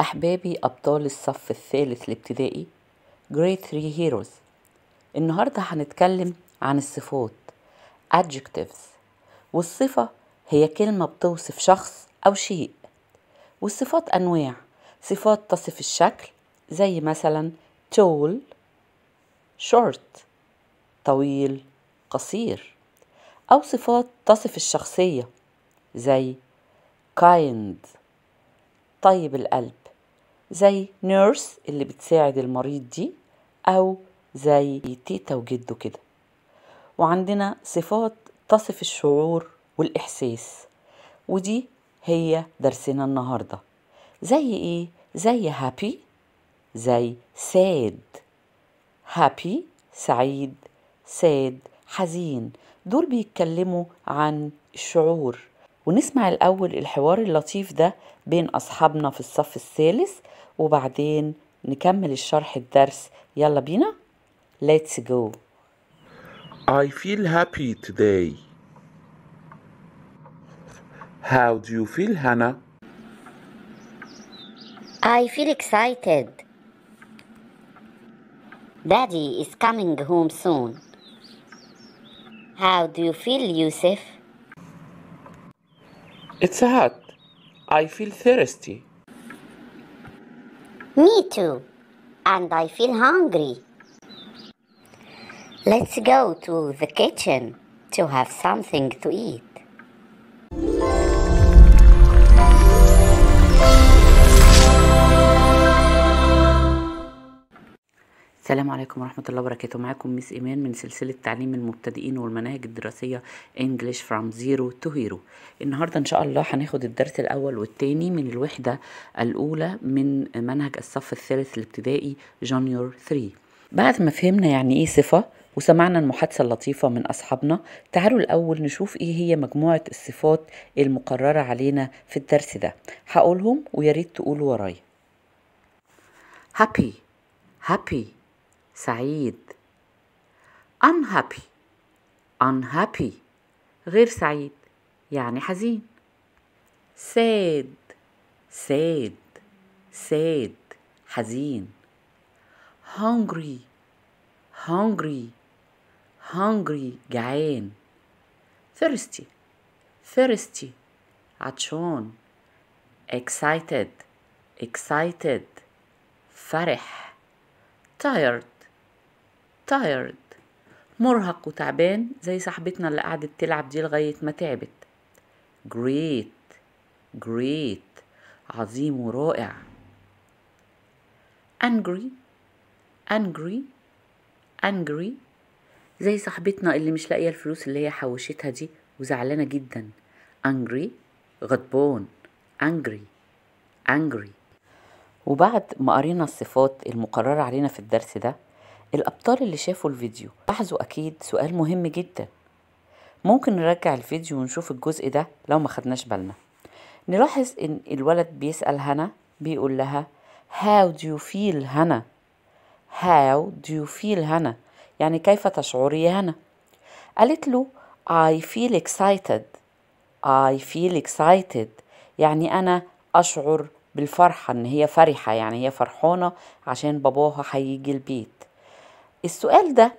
أحبابي أبطال الصف الثالث الابتدائي Grade 3 Heroes النهاردة هنتكلم عن الصفات Adjectives والصفة هي كلمة بتوصف شخص أو شيء والصفات أنواع صفات تصف الشكل زي مثلا tall short طويل قصير أو صفات تصف الشخصية زي kind طيب القلب زي نيرس اللي بتساعد المريض دي أو زي تيتا وجده كده وعندنا صفات تصف الشعور والإحساس ودي هي درسنا النهاردة زي إيه؟ زي هابي زي ساد هابي سعيد ساد حزين دول بيتكلموا عن الشعور ونسمع الأول الحوار اللطيف ده بين أصحابنا في الصف الثالث وبعدين نكمل الشرح الدرس يلا بينا let's go I feel happy today How do you feel Hannah? I feel excited Daddy is coming home soon How do you feel Yusuf? It's hot I feel thirsty Me too. And I feel hungry. Let's go to the kitchen to have something to eat. السلام عليكم ورحمة الله وبركاته معاكم ميس إيمان من سلسلة تعليم المبتدئين والمناهج الدراسية English from Zero to Hero النهاردة إن شاء الله هناخد الدرس الأول والتاني من الوحدة الأولى من منهج الصف الثالث الابتدائي جونيور 3 بعد ما فهمنا يعني إيه صفة وسمعنا المحادثة اللطيفة من أصحابنا تعالوا الأول نشوف إيه هي مجموعة الصفات المقررة علينا في الدرس ده هقولهم وياريت تقولوا ورايا Happy Happy سعيد unhappy unhappy غير سعيد يعني حزين sad sad sad حزين hungry hungry hungry جعان thirsty thirsty عطشان excited excited فرح tired tired مرهق وتعبان زي صاحبتنا اللي قعدت تلعب دي لغاية ما تعبت great great عظيم ورائع angry angry angry زي صاحبتنا اللي مش لاقيه الفلوس اللي هي حوشتها دي وزعلانه جدا angry غضبان angry angry وبعد ما قرينا الصفات المقررة علينا في الدرس ده الأبطال اللي شافوا الفيديو لاحظوا أكيد سؤال مهم جدا ممكن نرجع الفيديو ونشوف الجزء ده لو ما خدناش بالنا نلاحظ إن الولد بيسأل هنا بيقول لها How do you feel هنا How do you feel هنا يعني كيف تشعري هنا قالت له I feel excited I feel excited يعني أنا أشعر بالفرحة إن هي فرحة يعني هي فرحانة عشان باباها هيجي البيت السؤال ده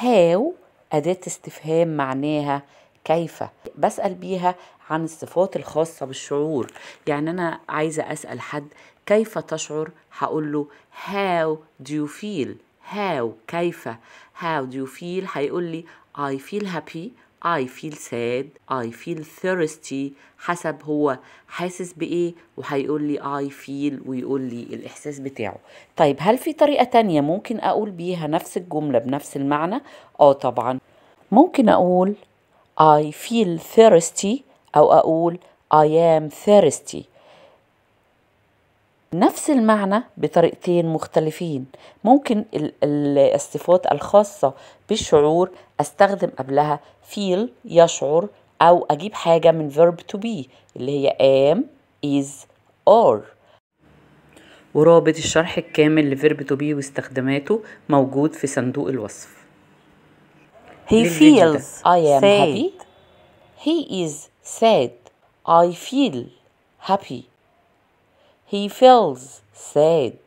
هاو أداة استفهام معناها كيف بسأل بيها عن الصفات الخاصة بالشعور يعني أنا عايزة أسأل حد كيف تشعر هقول له how do you feel how كيف how do you feel هيقول لي I feel happy I feel sad I feel thirsty حسب هو حاسس بإيه وهيقول لي I feel ويقول لي الإحساس بتاعه طيب هل في طريقة تانية ممكن أقول بيها نفس الجملة بنفس المعنى؟ آه طبعا ممكن أقول I feel thirsty أو أقول I am thirsty نفس المعنى بطريقتين مختلفين ممكن الصفات الخاصة بالشعور استخدم قبلها feel يشعر أو أجيب حاجة من verb to be اللي هي am is are ورابط الشرح الكامل لفيرب تو بي واستخداماته موجود في صندوق الوصف He feels I am sad. happy He is sad I feel happy he feels sad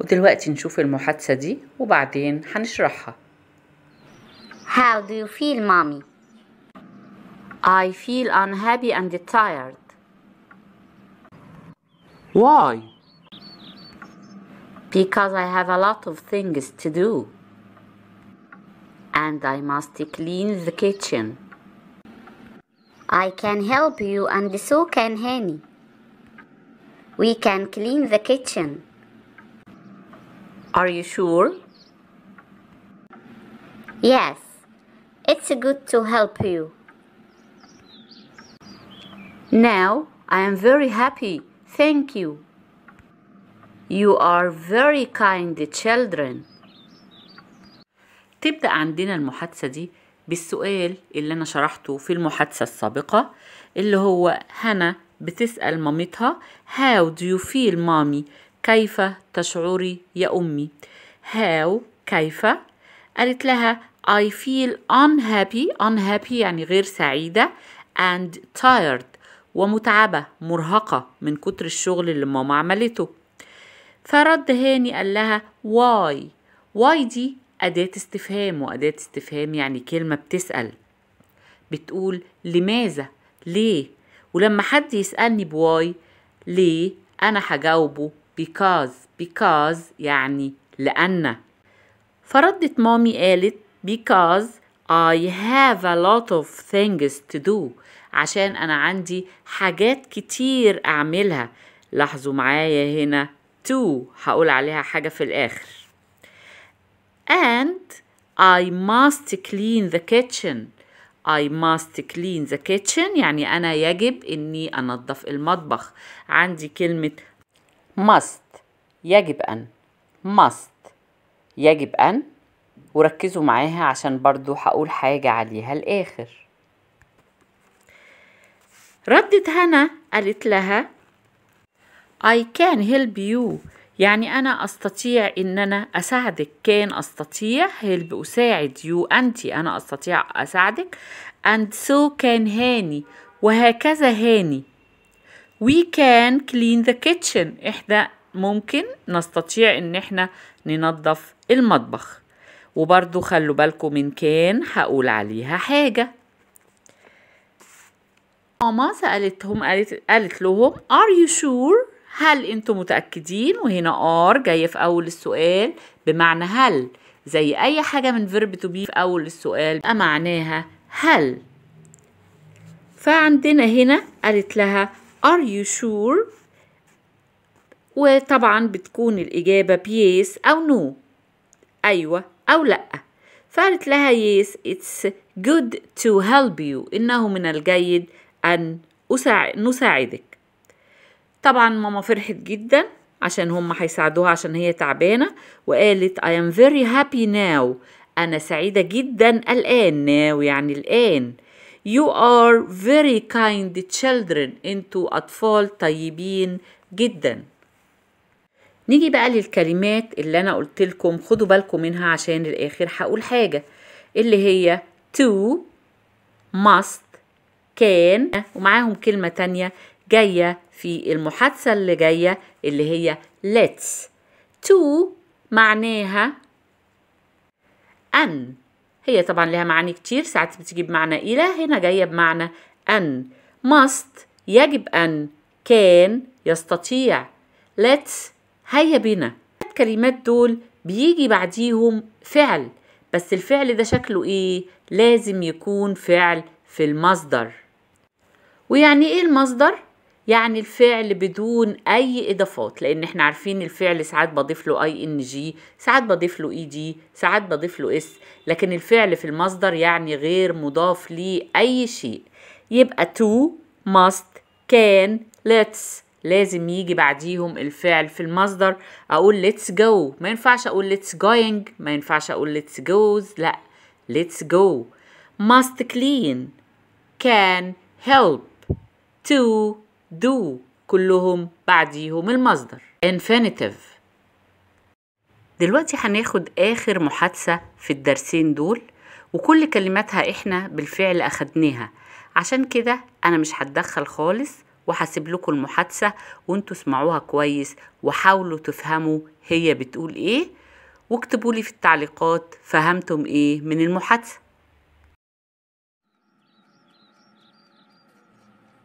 ودلوقتي نشوف المحادثة دي وبعدين هنشرحها How do you feel mommy? I feel unhappy and tired. Why? Because I have a lot of things to do. And I must clean the kitchen. I can help you and so can Henny. We can clean the kitchen. Are you sure? Yes, it's good to help you. Now I am very happy, thank you. You are very kind children. تبدأ عندنا المحادثة دي بالسؤال اللي أنا شرحته في المحادثة السابقة اللي هو هنا بتسأل مامتها How do you feel mommy كيف تشعري يا أمي How كيف قالت لها I feel unhappy unhappy يعني غير سعيدة and tired ومتعبة مرهقة من كتر الشغل اللي ماما عملته فرد هاني قال لها why why دي أداة استفهام وأداة استفهام يعني كلمة بتسأل بتقول لماذا ليه ولما حد يسألني بواي ليه أنا هجاوبه because because يعني لأن فردت مامي قالت because I have a lot of things to do عشان أنا عندي حاجات كتير أعملها لاحظوا معايا هنا to هقول عليها حاجة في الآخر and I must clean the kitchen I must clean the kitchen يعني أنا يجب إني أنظف المطبخ عندي كلمة must يجب أن must يجب أن وركزوا معاها عشان برضو هقول حاجة عليها الآخر ردت هنا قالت لها I can help you يعني أنا أستطيع إن أنا أساعدك كان أستطيع هيلب أساعد يو أنت أنا أستطيع أساعدك and so كان هاني وهكذا هاني we can clean the kitchen إحدى ممكن نستطيع إن إحنا ننظف المطبخ وبرضو خلوا بالكم من كان هقول عليها حاجة ماما سألتهم قالت, قالت لهم are you sure هل انتم متأكدين وهنا ار جاية في أول السؤال بمعنى هل زي أي حاجة من فيرب تو بي في أول السؤال بقى معناها هل فعندنا هنا قالت لها are you sure وطبعا بتكون الإجابة yes أو no أيوة أو لأ فقالت لها yes it's good to help you إنه من الجيد أن نساعدك طبعا ماما فرحت جدا عشان هم هيساعدوها عشان هي تعبانة وقالت I am very happy now أنا سعيدة جدا الآن now يعني الآن You are very kind children أنتوا أطفال طيبين جدا نيجي بقى للكلمات اللي أنا قلت لكم خدوا بالكم منها عشان الآخر هقول حاجة اللي هي to must can ومعاهم كلمة تانية جاية في المحادثة اللي جاية اللي هي let's to معناها أن هي طبعا لها معاني كتير ساعات بتجيب بمعنى إلى هنا جاية بمعنى أن must يجب أن كان يستطيع let's هيا بنا الكلمات دول بيجي بعديهم فعل بس الفعل ده شكله إيه؟ لازم يكون فعل في المصدر ويعني إيه المصدر؟ يعني الفعل بدون اي اضافات لان احنا عارفين الفعل ساعات بضيف له اي ان جي ساعات بضيف له اي e دي ساعات بضيف له اس لكن الفعل في المصدر يعني غير مضاف ليه اي شيء يبقى to must can let's لازم يجي بعديهم الفعل في المصدر اقول let's go ما ينفعش اقول let's going ما ينفعش اقول let's جوز لا let's go must clean can help to do كلهم بعديهم المصدر infinitive دلوقتي هناخد آخر محادثة في الدرسين دول وكل كلماتها إحنا بالفعل أخدناها عشان كده أنا مش هتدخل خالص وهسيب لكم المحادثة وانتوا اسمعوها كويس وحاولوا تفهموا هي بتقول إيه واكتبوا لي في التعليقات فهمتم إيه من المحادثة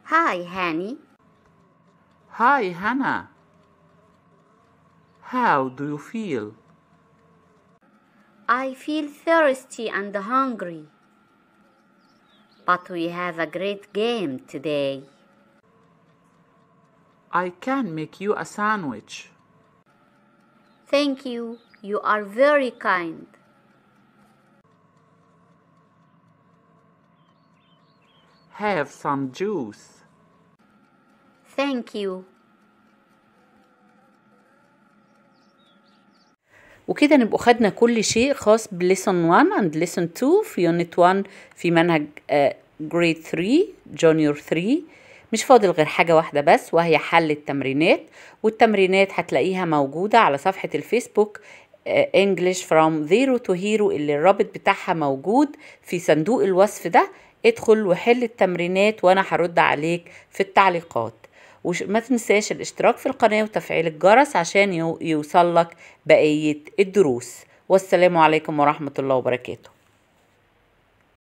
هاي هاني Hi, Hannah. How do you feel? I feel thirsty and hungry. But we have a great game today. I can make you a sandwich. Thank you. You are very kind. Have some juice. Thank you وكده نبقى خدنا كل شيء خاص بليسون 1 اند ليسون 2 في يونت 1 في منهج جريد 3 جونيور 3 مش فاضل غير حاجة واحدة بس وهي حل التمرينات والتمرينات هتلاقيها موجودة على صفحة الفيسبوك انجلش فروم زيرو تو هيرو اللي الرابط بتاعها موجود في صندوق الوصف ده ادخل وحل التمرينات وانا هرد عليك في التعليقات وما تنساش الاشتراك في القناة وتفعيل الجرس عشان يوصلك بقية الدروس والسلام عليكم ورحمة الله وبركاته